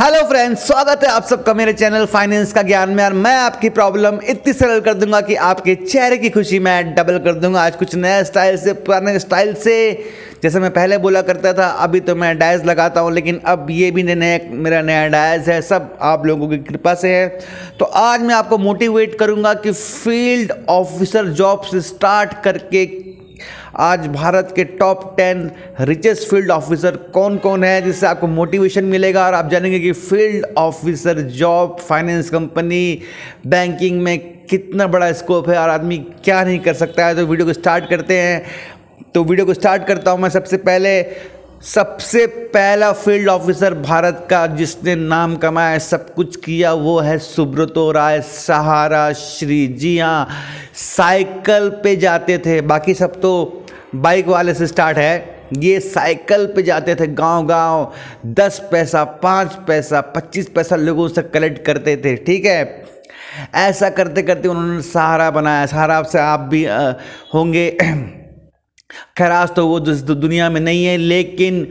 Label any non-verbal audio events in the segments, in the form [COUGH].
hello friends स्वागत है आप सबका मेरे चैनल फाइनेंस का ज्ञान में और मैं आपकी प्रॉब्लम इतनी सरल कर दूंगा कि आपके चेहरे की खुशी मैं डबल कर दूंगा आज कुछ नया स्टाइल से पुराने स्टाइल से जैसे मैं पहले बोला करता था अभी तो मैं डायज लगाता हूँ लेकिन अब ये भी नया मेरा नया डायज है सब आप लोगों की कृपा से है तो आज मैं आपको मोटिवेट करूँगा कि फील्ड ऑफिसर जॉब से स्टार्ट करके आज भारत के top ten richest field officer कौन कौन है जिससे आपको मोटिवेशन मिलेगा और आप जानेंगे कि field officer job finance company banking में कितना बड़ा स्कोप है और आदमी क्या नहीं कर सकता है तो वीडियो को स्टार्ट करते हैं तो वीडियो को स्टार्ट करता हूँ मैं सबसे पहले सबसे पहला फील्ड ऑफिसर भारत का जिसने नाम कमाया सब कुछ किया वो है सुब्रतो राय सहारा श्री जी हाँ साइकिल पे जाते थे बाकी सब तो बाइक वाले से स्टार्ट है ये साइकिल पे जाते थे गांव गांव दस पैसा पाँच पैसा पच्चीस पैसा लोगों से कलेक्ट करते थे ठीक है ऐसा करते करते उन्होंने सहारा बनाया सहारा से आप भी आ, होंगे [CLEARS THROAT] खराज तो वो दुनिया में नहीं है लेकिन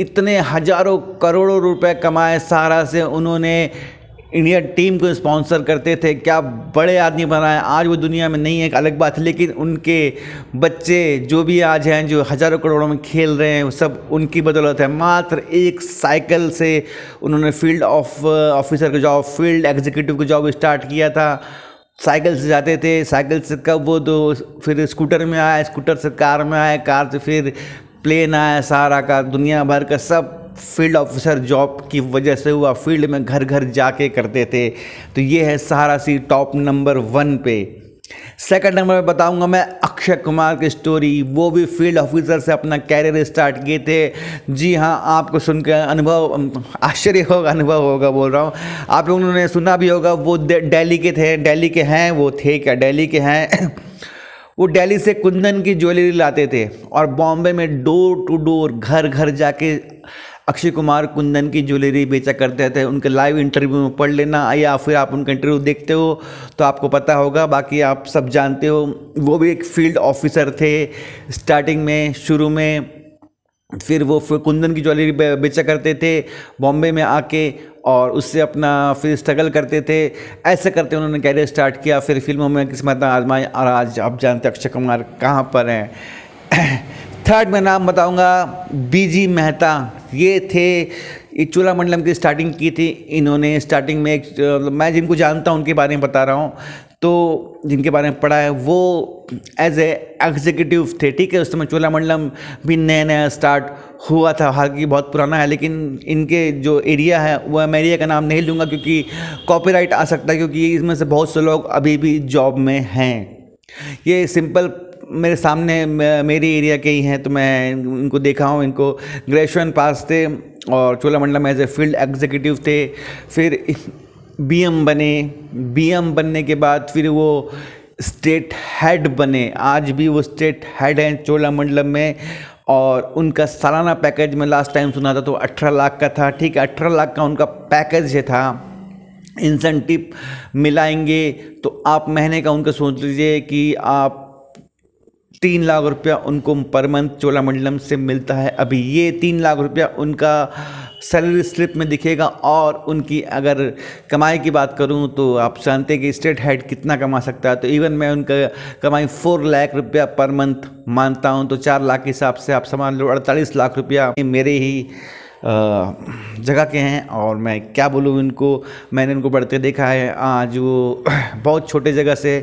इतने हजारों करोड़ों रुपए कमाए सहारा से उन्होंने इंडिया टीम को स्पॉन्सर करते थे क्या बड़े आदमी बनाए आज वो दुनिया में नहीं है एक अलग बात है लेकिन उनके बच्चे जो भी आज हैं जो हज़ारों करोड़ों में खेल रहे हैं वो सब उनकी बदौलत है मात्र एक साइकिल से उन्होंने फील्ड ऑफ ऑफिसर का जॉब फील्ड एग्जीक्यूटिव का जॉब स्टार्ट किया था साइकिल से जाते थे साइकिल से कब वो दो फिर स्कूटर में आए स्कूटर से कार में आए कार से फिर प्लेन आया सहारा का दुनिया भर का सब फील्ड ऑफिसर जॉब की वजह से हुआ फील्ड में घर घर जाके करते थे तो ये है सहारा सी टॉप नंबर वन पे सेकंड नंबर में बताऊंगा मैं अक्षय कुमार की स्टोरी वो भी फील्ड ऑफिसर से अपना कैरियर स्टार्ट किए थे जी हाँ आपको सुनकर अनुभव आश्चर्य होगा अनुभव होगा बोल रहा हूँ आप लोगों ने सुना भी होगा वो दिल्ली के थे दिल्ली के हैं वो थे क्या दिल्ली के हैं [COUGHS] वो दिल्ली से कुंदन की ज्वेलरी लाते थे और बॉम्बे में डोर टू डोर घर घर जाके अक्षय कुमार कुंदन की ज्वेलरी बेचा करते थे उनके लाइव इंटरव्यू में पढ़ लेना या फिर आप उनका इंटरव्यू देखते हो तो आपको पता होगा बाकी आप सब जानते हो वो भी एक फील्ड ऑफिसर थे स्टार्टिंग में शुरू में फिर वो फिर कुंदन की ज्वेलरी बेचा करते थे बॉम्बे में आके और उससे अपना फिर स्ट्रगल करते थे ऐसे करते उन्होंने कैरियर स्टार्ट किया फिर फिल्मों में किस्मत आजमाई और आज आप जानते अक्षय कुमार कहाँ पर हैं थर्ड मैं नाम बताऊंगा बीजी मेहता ये थे ये चोला मंडलम की स्टार्टिंग की थी इन्होंने स्टार्टिंग में एक मतलब मैं जिनको जानता हूँ उनके बारे में बता रहा हूँ तो जिनके बारे में पढ़ा है वो एज ए एग्जीक्यूटिव थे ठीक है उस समय चोला मंडलम भी नया नया स्टार्ट हुआ था हालांकि बहुत पुराना है लेकिन इनके जो एरिया है वह मैं एरिया का नाम नहीं लूँगा क्योंकि कॉपीराइट आ सकता है क्योंकि इसमें से बहुत से लोग अभी भी जॉब में हैं ये सिंपल मेरे सामने मेरी एरिया के ही हैं तो मैं इनको देखा हूँ इनको ग्रेजुएशन पास थे और Cholamandalam as a field executive थे फिर बीएम बने बीएम बनने के बाद फिर वो स्टेट हेड बने आज भी वो स्टेट हेड हैं चोलामंडलम में और उनका सालाना पैकेज मैं लास्ट टाइम सुना था तो 18 लाख का था ठीक है 18 लाख का उनका पैकेज ये था इंसेंटिव मिलाएंगे तो आप महीने का उनका सोच लीजिए कि आप तीन लाख रुपया उनको पर मंथ चोलामंडलम से मिलता है अभी ये तीन लाख रुपया उनका सैलरी स्लिप में दिखेगा और उनकी अगर कमाई की बात करूं तो आप जानते हैं कि स्टेट हेड कितना कमा सकता है तो इवन मैं उनका कमाई फोर लाख रुपया पर मंथ मानता हूं तो चार लाख के हिसाब से आप समझ लो अड़तालीस लाख रुपया मेरे ही जगह के हैं और मैं क्या बोलूँ इनको मैंने इनको बढ़ते देखा है आज वो [CLEARS THROAT] बहुत छोटे जगह से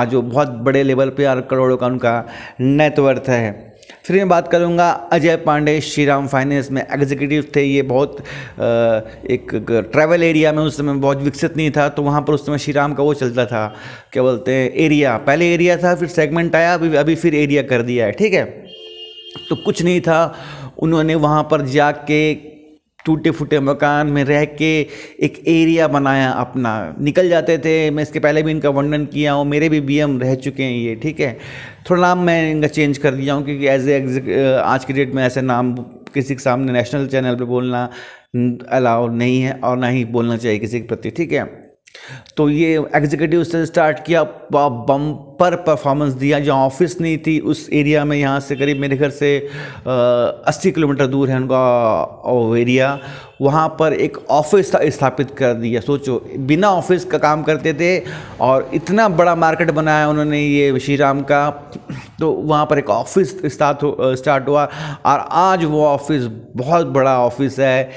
आज वो बहुत बड़े लेवल पे और करोड़ों का उनका नेटवर्थ है फिर मैं बात करूंगा अजय पांडे श्रीराम फाइनेंस में एग्जीक्यूटिव थे ये बहुत एक ट्रैवल एरिया में उस समय बहुत विकसित नहीं था तो वहाँ पर उस समय श्रीराम का वो चलता था क्या बोलते हैं एरिया पहले एरिया था फिर सेगमेंट आया अभी अभी फिर एरिया कर दिया है ठीक है तो कुछ नहीं था उन्होंने वहाँ पर जाके टूटे फूटे मकान में रह के एक एरिया बनाया अपना निकल जाते थे मैं इसके पहले भी इनका वर्णन किया हूँ मेरे भी बीएम रह चुके हैं ये ठीक है थोड़ा नाम मैं इनका चेंज कर दिया हूँ क्योंकि एज ए uh, आज के डेट में ऐसे नाम किसी के सामने नेशनल चैनल पे बोलना अलाउ नहीं है और ना ही बोलना चाहिए किसी के प्रति ठीक है तो ये एग्जीक्यूटिव से स्टार्ट किया बम्पर परफॉर्मेंस दिया जहाँ ऑफिस नहीं थी उस एरिया में यहाँ से करीब मेरे घर से अस्सी किलोमीटर दूर है उनका एरिया वहाँ पर एक ऑफिस स्थापित कर दिया सोचो बिना ऑफिस का काम करते थे और इतना बड़ा मार्केट बनाया उन्होंने ये श्री राम का तो वहाँ पर एक ऑफिस स्टार्ट हो स्टार्ट हुआ और आज वो ऑफिस बहुत बड़ा ऑफिस है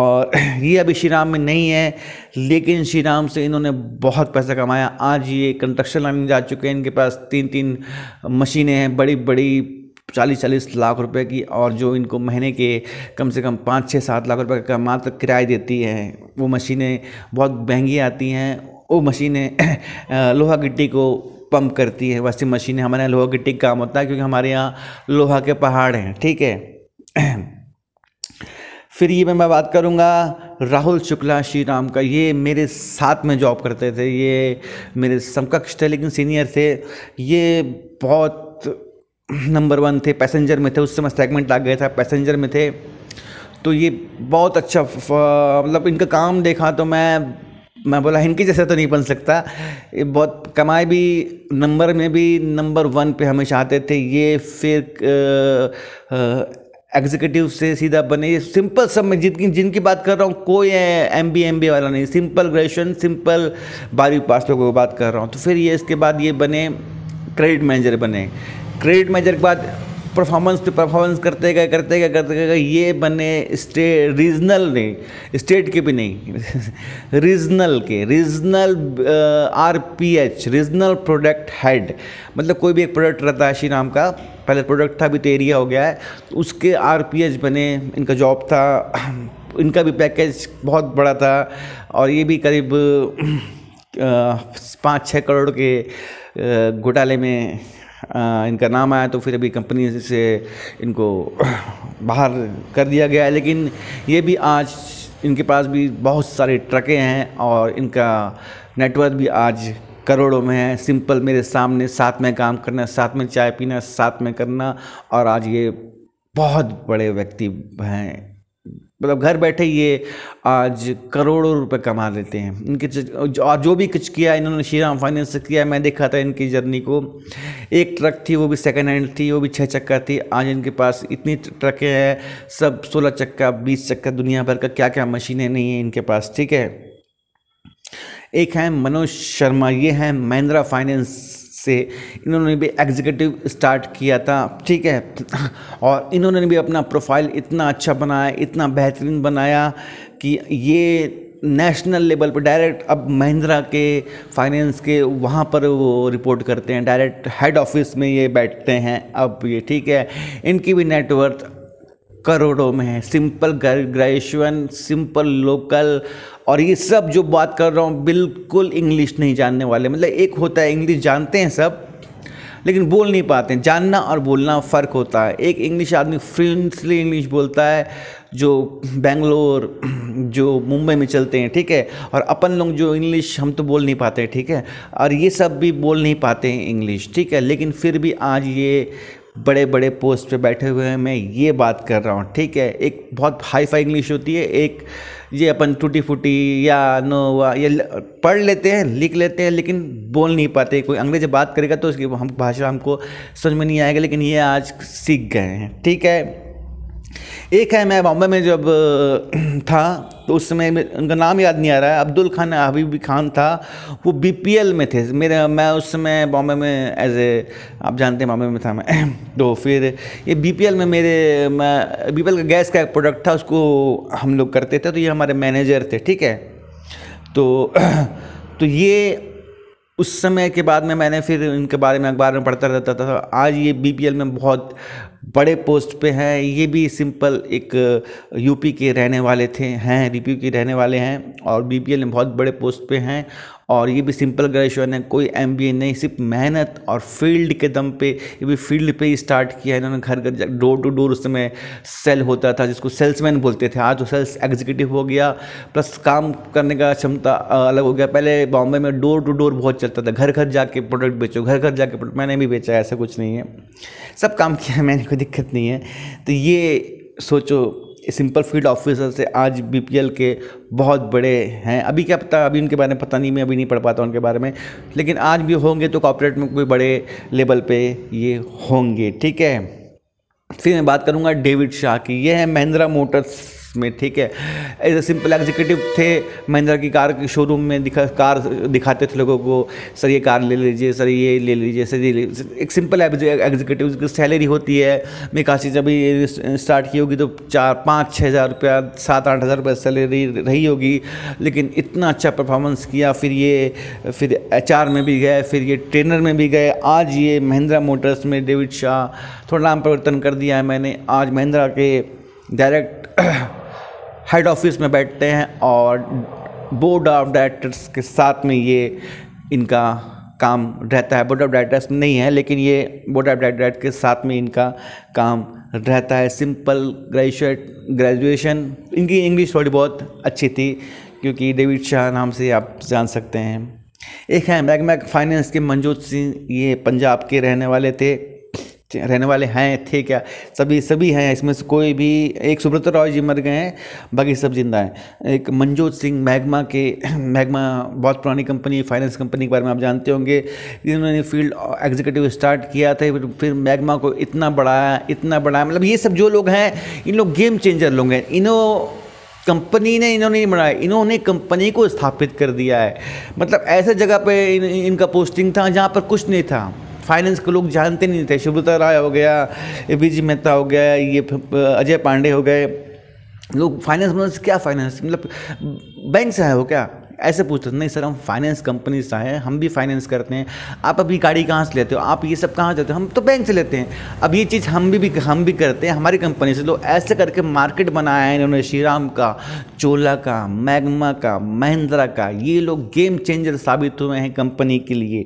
और [CLEARS THROAT] ये अभी श्री राम में नहीं है लेकिन श्री राम से इन्होंने बहुत पैसा कमाया आज ये कंस्ट्रक्शन लाइन जा चुके हैं इनके पास तीन तीन मशीनें हैं बड़ी बड़ी चालीस चालीस लाख रुपए की और जो इनको महीने के कम से कम पाँच छः सात लाख रुपए का मात्र किराए देती हैं वो मशीनें बहुत महंगी आती हैं वो मशीनें [CLEARS THROAT] लोहा गिट्टी को पंप करती है वैसी मशीनें हमारे यहाँ लोहा गिट्टी काम होता है क्योंकि हमारे यहाँ लोहा के पहाड़ हैं ठीक है [CLEARS THROAT] फिर ये मैं बात करूँगा राहुल शुक्ला श्री राम का ये मेरे साथ में जॉब करते थे ये मेरे समकक्ष थे लेकिन सीनियर थे ये बहुत नंबर वन थे पैसेंजर में थे उस समय सेगमेंट आ गया था पैसेंजर में थे तो ये बहुत अच्छा मतलब इनका काम देखा तो मैं मैं बोला इनके जैसा तो नहीं बन सकता ये बहुत कमाई भी नंबर में भी नंबर वन पे हमेशा आते थे ये फिर एग्जीक्यूटिव से सीधा बने ये सिंपल सब मैं जिनकी जिनकी बात कर रहा हूँ कोई एम बी एम बी वाला नहीं सिंपल ग्रेजुएशन सिंपल बारहवीं पास लोगों की बात कर रहा हूँ तो फिर ये इसके बाद ये बने क्रेडिट मैनेजर बने क्रेडिट मैनेजर के बाद परफॉर्मेंस पे परफॉर्मेंस करते गए करते गए करते गए ये बने स्टे रीजनल नहीं स्टेट के भी नहीं रीजनल [LAUGHS] के regional R P H regional product head मतलब कोई भी एक प्रोडक्ट रहता है श्री नाम का पहले प्रोडक्ट था अभी तो एरिया हो गया है तो उसके आर पी एच बने इनका जॉब था [CLEARS THROAT] इनका भी पैकेज बहुत बड़ा था और ये भी करीब [CLEARS THROAT] uh, पाँच छः करोड़ के uh, घोटाले में इनका नाम आया तो फिर अभी कंपनी से इनको बाहर कर दिया गया है लेकिन ये भी आज इनके पास भी बहुत सारे ट्रकें हैं और इनका नेटवर्क भी आज करोड़ों में है सिंपल मेरे सामने साथ में काम करना साथ में चाय पीना साथ में करना और आज ये बहुत बड़े व्यक्ति हैं मतलब घर बैठे ये आज करोड़ों रुपए कमा लेते हैं इनके और जो भी कुछ किया इन्होंने श्री राम फाइनेंस से किया मैं देखा था इनकी जर्नी को एक ट्रक थी वो भी सेकेंड हैंड थी वो भी छः चक्का थी आज इनके पास इतनी ट्रकें हैं सब सोलह चक्का बीस चक्का दुनिया भर का क्या क्या मशीनें नहीं हैं इनके पास ठीक है एक है मनोज शर्मा ये हैं महिंद्रा फाइनेंस से इन्होंने भी एग्जीक्यूटिव स्टार्ट किया था ठीक है और इन्होंने भी अपना प्रोफाइल इतना अच्छा बनाया इतना बेहतरीन बनाया कि ये नेशनल लेवल पर डायरेक्ट अब महिंद्रा के फाइनेंस के वहाँ पर वो रिपोर्ट करते हैं डायरेक्ट हेड ऑफिस में ये बैठते हैं अब ये ठीक है इनकी भी नेटवर्थ करोड़ों में है सिंपल ग्रेजुएशन सिंपल लोकल और ये सब जो बात कर रहा हूँ बिल्कुल इंग्लिश नहीं जानने वाले मतलब एक होता है इंग्लिश जानते हैं सब लेकिन बोल नहीं पाते हैं जानना और बोलना फ़र्क होता है एक इंग्लिश आदमी फ्रेंचली इंग्लिश बोलता है जो बेंगलोर जो मुंबई में चलते हैं ठीक है और अपन लोग जो इंग्लिश हम तो बोल नहीं पाते ठीक है और ये सब भी बोल नहीं पाते हैं इंग्लिश ठीक है लेकिन फिर भी आज ये बड़े बड़े पोस्ट पे बैठे हुए हैं मैं ये बात कर रहा हूँ ठीक है एक बहुत हाई फाई इंग्लिश होती है एक ये अपन टूटी फूटी या नो वा ये पढ़ लेते हैं लिख लेते हैं लेकिन बोल नहीं पाते कोई अंग्रेज बात करेगा तो उसकी हम भाषा हमको समझ में नहीं आएगा लेकिन ये आज सीख गए हैं ठीक है एक है मैं बॉम्बे में जब था तो उस समय उनका नाम याद नहीं आ रहा है अब्दुल खान हबीबी खान था वो बीपीएल में थे मेरे मैं उस समय बॉम्बे में एज ए आप जानते हैं बॉम्बे में था मैं [CLEARS THROAT] तो फिर ये बीपीएल में मेरे मैं बीपीएल का गैस का एक प्रोडक्ट था उसको हम लोग करते थे तो ये हमारे मैनेजर थे ठीक है तो [CLEARS THROAT] तो ये उस समय के बाद में मैंने फिर इनके बारे में अखबार में पढ़ता रहता था आज ये बी में बहुत बड़े पोस्ट पे हैं ये भी सिंपल एक यूपी के रहने वाले थे हैं रिप्यू के रहने वाले हैं और बीपीएल में बहुत बड़े पोस्ट पे हैं और ये भी सिंपल ग्रेजुएशन है कोई एम नहीं सिर्फ मेहनत और फील्ड के दम पे ये भी फील्ड पे ही स्टार्ट किया है इन्होंने घर घर जा डोर टू डोर उस समय सेल होता था जिसको सेल्समैन बोलते थे आज वो सेल्स एग्जीक्यूटिव हो गया प्लस काम करने का क्षमता अलग हो गया पहले बॉम्बे में डोर टू डोर बहुत चलता था घर घर जाके प्रोडक्ट बेचो घर घर जाके प्रोडक्ट मैंने भी बेचा ऐसा कुछ नहीं है सब काम किया है मैंने कोई दिक्कत नहीं है तो ये सोचो सिंपल फील्ड ऑफिसर से आज बीपीएल के बहुत बड़े हैं अभी क्या पता अभी उनके बारे में पता नहीं मैं अभी नहीं पढ़ पाता उनके बारे में लेकिन आज भी होंगे तो कॉपरेट में कोई बड़े लेवल पे ये होंगे ठीक है फिर मैं बात करूंगा डेविड शाह की यह है महिंद्रा मोटर्स में ठीक है एज ए सिंपल एग्जीक्यूटिव थे महिंद्रा की कार के शोरूम में दिखा कार दिखाते थे लोगों को सर ये कार ले लीजिए सर ये ले लीजिए सर ये एक सिंपल एग्जीक्यूटिव की सैलरी होती है मैं काशी जब ये स्टार्ट की होगी तो चार पाँच छः हज़ार रुपया सात आठ हज़ार रुपया सैलरी रही होगी लेकिन इतना अच्छा परफॉर्मेंस किया फिर ये फिर एच में भी गए फिर ये ट्रेनर में भी गए आज ये महिंद्रा मोटर्स में डेविड शाह थोड़ा नाम परिवर्तन कर दिया है मैंने आज महिंद्रा के डायरेक्ट हेड ऑफिस में बैठते हैं और बोर्ड ऑफ डायरेक्टर्स के साथ में ये इनका काम रहता है बोर्ड ऑफ डायरेक्टर्स नहीं है लेकिन ये बोर्ड ऑफ डायरेक्टर के साथ में इनका काम रहता है सिंपल ग्रेजुएट ग्रेजुएशन इनकी इंग्लिश थोड़ी बहुत अच्छी थी क्योंकि डेविड शाह नाम से आप जान सकते हैं एक हैं मैगमैक फाइनेंस के मंजूत सिंह ये पंजाब के रहने वाले थे रहने वाले हैं थे क्या सभी सभी हैं इसमें से कोई भी एक सुब्रत राय जी मर गए हैं बाकी सब जिंदा हैं एक मनजोत सिंह मैगमा के [CLEARS THROAT] मैगमा बहुत पुरानी कंपनी फाइनेंस कंपनी के बारे में आप जानते होंगे इन्होंने फील्ड एग्जीक्यूटिव स्टार्ट किया था फिर मैगमा को इतना बढ़ाया इतना बढ़ाया मतलब ये सब जो लोग हैं इन लोग गेम चेंजर लोग हैं इन्हों कंपनी ने इन्होंने नहीं बनाया इन्होंने कंपनी को स्थापित कर दिया है मतलब ऐसे जगह पे इन, इनका पोस्टिंग था जहाँ पर कुछ नहीं था फाइनेंस के लोग जानते नहीं थे शुभता राय हो गया ए पी जी मेहता हो गया ये अजय पांडे हो गए लोग फाइनेंस मतलब क्या फाइनेंस मतलब बैंक से है वो क्या ऐसे पूछते नहीं सर हम फाइनेंस कंपनी से हैं हम भी फाइनेंस करते हैं आप अभी गाड़ी कहाँ से लेते हो आप ये सब कहाँ से लेते हो हम तो बैंक से लेते हैं अब ये चीज़ हम भी, भी हम भी करते हैं हमारी कंपनी से लोग तो ऐसे करके मार्केट बनाया है इन्होंने श्री राम का चोला का मैगमा का महिंद्रा का ये लोग गेम चेंजर साबित हुए हैं कंपनी के लिए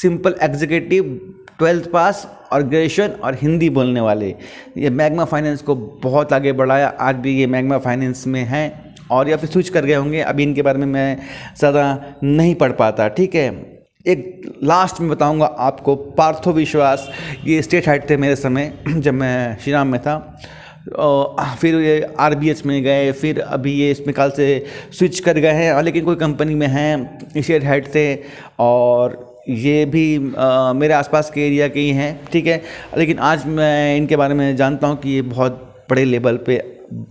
सिंपल एग्जीक्यूटिव ट्वेल्थ पास और ग्रेजुएशन और हिंदी बोलने वाले ये मैग्मा फाइनेंस को बहुत आगे बढ़ाया आज भी ये मैग्मा फाइनेंस में हैं और या फिर स्विच कर गए होंगे अभी इनके बारे में मैं ज़्यादा नहीं पढ़ पाता ठीक है एक लास्ट में बताऊंगा आपको पार्थो विश्वास ये स्टेट हाइट थे मेरे समय [CLEARS THROAT] जब मैं श्री में था फिर ये आर में गए फिर अभी ये इसमें काल से स्विच कर गए हैं और लेकिन कोई कंपनी में हैं स्टेट हाइट थे और ये भी आ, मेरे आसपास के एरिया के ही हैं ठीक है लेकिन आज मैं इनके बारे में जानता हूँ कि ये बहुत बड़े लेवल पे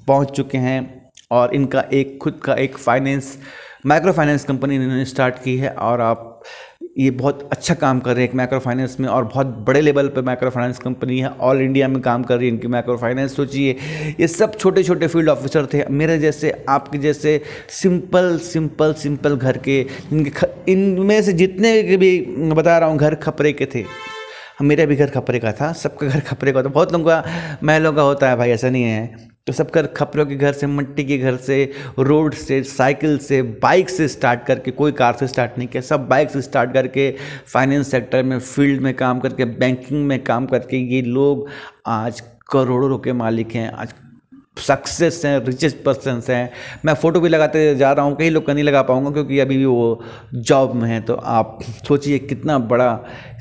पहुँच चुके हैं और इनका एक खुद का एक फाइनेंस माइक्रो फाइनेंस कंपनी इन्होंने स्टार्ट की है और आप ये बहुत अच्छा काम कर रहे हैं एक माइक्रो फाइनेंस में और बहुत बड़े लेवल पर माइक्रो फाइनेंस कंपनी है ऑल इंडिया में काम कर रही है इनकी माइक्रो फाइनेंस सोचिए ये सब छोटे छोटे फील्ड ऑफिसर थे मेरे जैसे आपके जैसे सिंपल सिंपल सिंपल घर के इनके इनमें से जितने के भी बता रहा हूँ घर खपरे के थे मेरा भी घर खपरे का था सबका घर खपरे का था बहुत लोगों का महलों का होता है भाई ऐसा नहीं है तो सब कर खपरों के घर से मिट्टी के घर से रोड से साइकिल से बाइक से स्टार्ट करके कोई कार से स्टार्ट नहीं किया सब बाइक से स्टार्ट करके फाइनेंस सेक्टर में फील्ड में काम करके बैंकिंग में काम करके ये लोग आज करोड़ों के मालिक हैं आज सक्सेस हैं रिचेस्ट पर्सनस हैं मैं फ़ोटो भी लगाते जा रहा हूँ कई लोग का नहीं लगा पाऊँगा क्योंकि अभी भी वो जॉब में हैं तो आप सोचिए कितना बड़ा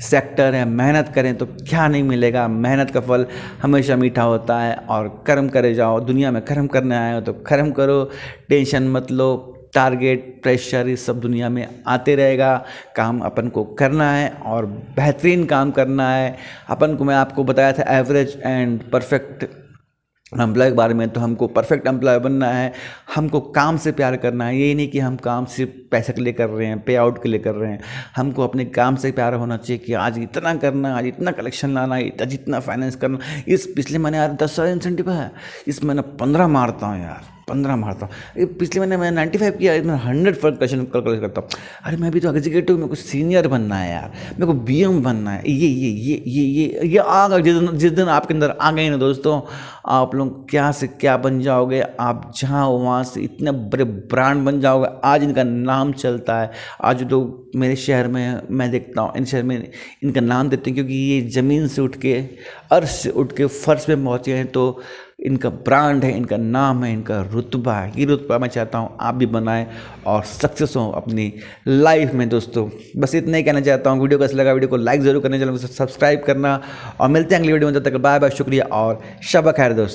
सेक्टर है मेहनत करें तो क्या नहीं मिलेगा मेहनत का फल हमेशा मीठा होता है और कर्म करे जाओ दुनिया में कर्म करने आए हो तो कर्म करो टेंशन मत लो टारगेट प्रेशर ये सब दुनिया में आते रहेगा काम अपन को करना है और बेहतरीन काम करना है अपन को मैं आपको बताया था एवरेज एंड परफेक्ट एम्प्लॉय के बारे में तो हमको परफेक्ट एम्प्लॉय बनना है हमको काम से प्यार करना है ये नहीं कि हम काम सिर्फ पैसे के लिए कर रहे हैं पे आउट के लिए कर रहे हैं हमको अपने काम से प्यार होना चाहिए कि आज इतना करना आज इतना कलेक्शन लाना आज इतना फाइनेंस करना इस पिछले महीने यार दस हज़ार इंसेंटिव है इस महीने पंद्रह मारता हूँ यार पंद्रह मारता हूँ पिछले महीने मैं नाइन्टी फाइव किया मैं हंड्रेड फर्क क्वेश्चन कैलकुलेट करता हूँ अरे मैं भी तो एग्जीक्यूटिव मेरे को सीनियर बनना है यार मेरे को बी एम बनना है ये ये ये ये ये ये आ गए जिस दिन जिस दिन आपके अंदर आ गए ना दोस्तों आप लोग क्या से क्या बन जाओगे आप जहाँ वहाँ से इतने बड़े ब्रांड बन जाओगे आज इनका नाम चलता है आज लोग मेरे शहर में मैं देखता हूँ इन शहर में इनका नाम देते हैं क्योंकि ये ज़मीन से उठ के अर्श से उठ के फर्श में पहुँचे हैं तो इनका ब्रांड है इनका नाम है इनका रुतबा है ये रुतबा मैं चाहता हूँ आप भी बनाएं और सक्सेस हो अपनी लाइफ में दोस्तों बस इतना ही कहना चाहता हूँ वीडियो कैसे लगा वीडियो को लाइक ज़रूर करना चैनल को सब्सक्राइब करना और मिलते हैं अगली वीडियो में जब तक बाय बाय शुक्रिया और शब खैर दोस्तों